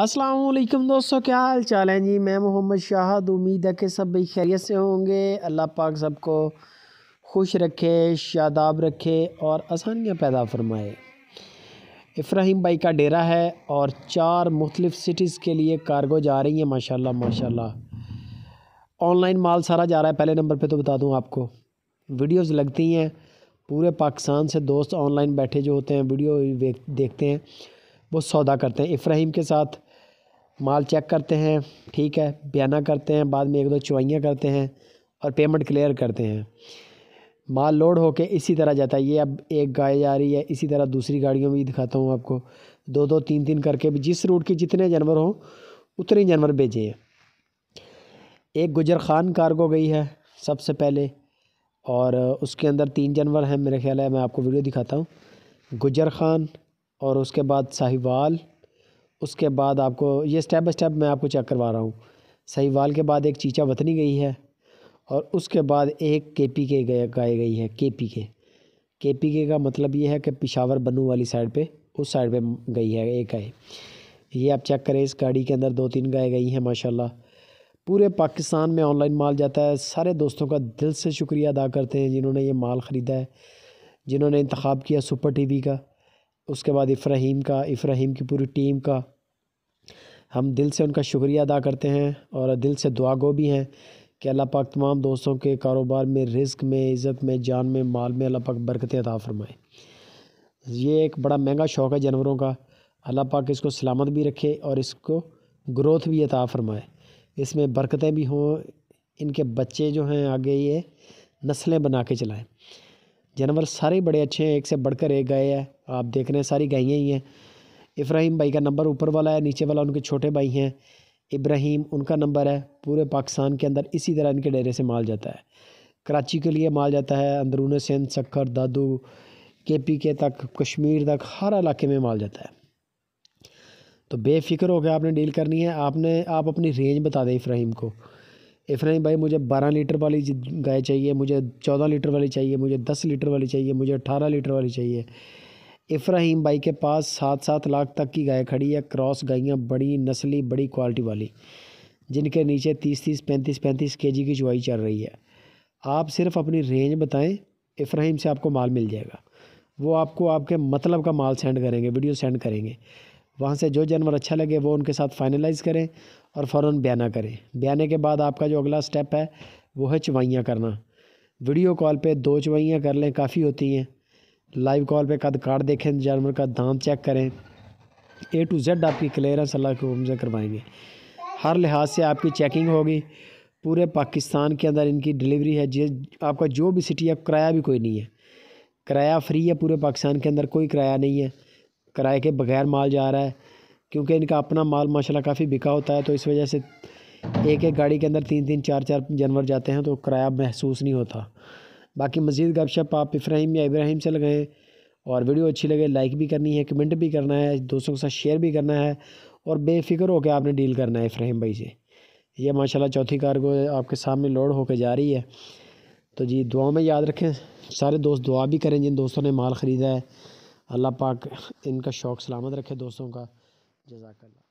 السلام علیکم دوستو کیا حال چال ہیں جی میں محمد شاہد امید ہے کہ سب بھی خیریت سے ہوں گے اللہ پاک سب کو خوش رکھے شاداب رکھے اور آسانیاں پیدا فرمائے افراہیم بھائی کا ڈیرہ ہے اور چار مختلف سٹیز کے لیے کارگو جا رہی ہیں ماشاءاللہ ماشاءاللہ آن لائن مال سارا جا رہا ہے پہلے نمبر پہ تو بتا دوں آپ کو ویڈیوز لگتی ہیں پورے پاکستان سے دوست آن لائن بیٹھے جو ہوتے ہیں ویڈیو دیکھتے ہیں وہ سودا کرتے ہیں افراہیم کے ساتھ مال چیک کرتے ہیں ٹھیک ہے بیانہ کرتے ہیں بعد میں ایک دو چوائیاں کرتے ہیں اور پیمنٹ کلیئر کرتے ہیں مال لوڈ ہو کے اسی طرح جاتا ہے یہ اب ایک گائے جا رہی ہے اسی طرح دوسری گاڑیوں میں بھی دکھاتا ہوں آپ کو دو دو تین تین کر کے جس روٹ کے جتنے جانور ہوں اتنے جانور بھیجے ہیں ایک گجر خان کار کو گئی ہے سب سے پہلے اور اس کے اندر تین جانور ہیں میرے خیال ہے میں آپ کو ویڈیو دکھاتا ہوں گجر خان اور اس کے بعد صاحب وال اس کے بعد آپ کو یہ سٹیپ بائی سٹیپ میں آپ کو چیک کروا رہا ہوں صحیح وال کے بعد ایک چیچا وطنی گئی ہے اور اس کے بعد ایک کے پی کے گائے گئی ہے کے پی کے کے پی کے کا مطلب یہ ہے کہ پشاور بنو والی سائڈ پہ اس سائڈ پہ گئی ہے ایک گائے یہ آپ چیک کریں اس گاڑی کے اندر دو تین گائے گئی ہیں ماشاءاللہ پورے پاکستان میں آن لائن مال جاتا ہے سارے دوستوں کا دل سے شکریہ ادا کرتے ہیں جنہوں نے یہ مال خریدا ہے جنہوں نے انتخاب کیا سپر ٹی وی کا اس کے بعد افراہیم کا افراہیم کی پوری ٹیم کا ہم دل سے ان کا شکریہ ادا کرتے ہیں اور دل سے دعا گو بھی ہیں کہ اللہ پاک تمام دوستوں کے کاروبار میں رزق میں عزت میں جان میں مال میں اللہ پاک برکتیں عطا فرمائے یہ ایک بڑا مہنگا شوق ہے جانوروں کا اللہ پاک اس کو سلامت بھی رکھے اور اس کو گروتھ بھی عطا فرمائے اس میں برکتیں بھی ہوں ان کے بچے جو ہیں آگے یہ نسلیں بنا کے چلائیں جانور سارے بڑے اچھے ہیں ایک سے بڑھ کر ایک گائے ہے آپ دیکھ رہے ہیں ساری گائیاں ہی ہیں ابراہیم بھائی کا نمبر اوپر والا ہے نیچے والا ان کے چھوٹے بھائی ہیں ابراہیم ان کا نمبر ہے پورے پاکستان کے اندر اسی طرح ان کے ڈیرے سے مال جاتا ہے کراچی کے لیے مال جاتا ہے اندرون سین سکھر دادو کے پی کے تک کشمیر تک ہر علاقے میں مال جاتا ہے تو بے فکر ہو کے آپ نے ڈیل کرنی ہے آپ نے آپ اپنی رینج بتا دیں افراہیم کو افراہیم بھائی مجھے بارہ لیٹر والی گائے چاہیے مجھے چودہ لیٹر والی چاہیے مجھے دس لیٹر والی چاہیے مجھے اٹھارہ لیٹر والی چاہیے افراہیم بھائی کے پاس سات سات لاکھ تک کی گائے کھڑی ہے کراس گائیاں بڑی نسلی بڑی کوالٹی والی جن کے نیچے تیس تیس پینتیس پینتیس کے جی کی چوائی چل رہی ہے آپ صرف اپنی رینج بتائیں افراہیم سے آپ کو مال مل جائے گا وہ آپ کو آپ کے مطلب کا مال سینڈ کریں گے ویڈیو سینڈ کریں گے وہاں سے جو جانور اچھا لگے وہ ان کے ساتھ فائنلائز کریں اور فوراً بیانہ کریں بیانے کے بعد آپ کا جو اگلا سٹیپ ہے وہ ہے چوائیاں کرنا ویڈیو کال پہ دو چوائیاں کر لیں کافی ہوتی ہیں لائیو کال پہ قد کارڈ دیکھیں جانور کا دام چیک کریں اے ٹو زیڈ آپ کی کلیئرنس اللہ کے حکم سے کروائیں گے ہر لحاظ سے آپ کی چیکنگ ہوگی پورے پاکستان کے اندر ان کی ڈیلیوری ہے آپ کا جو بھی سٹی ہے کرایہ بھی کوئی نہیں ہے کرایہ فری ہے پورے پاکستان کے اندر کوئی کرایہ نہیں ہے کرایہ کے بغیر مال جا رہا ہے کیونکہ ان کا اپنا مال ماشاءاللہ کافی بکا ہوتا ہے تو اس وجہ سے ایک ایک گاڑی کے اندر تین تین چار چار جانور جاتے ہیں تو کرایہ محسوس نہیں ہوتا باقی مزید گپ شپ آپ ابراہیم یا ابراہیم سے لگائیں اور ویڈیو اچھی لگے لائک بھی کرنی ہے کمنٹ بھی کرنا ہے دوستوں کے ساتھ شیئر بھی کرنا ہے اور بے فکر ہو کے آپ نے ڈیل کرنا ہے ابراہیم بھائی سے یہ ماشاءاللہ چوتھی کارگو آپ کے سامنے لوڈ ہو کے جا رہی ہے تو جی دعاؤں میں یاد رکھیں سارے دوست دعا بھی کریں جن دوستوں نے مال خریدا ہے اللہ پاک ان کا شوق سلامت رکھے دوستوں کا جزاک اللہ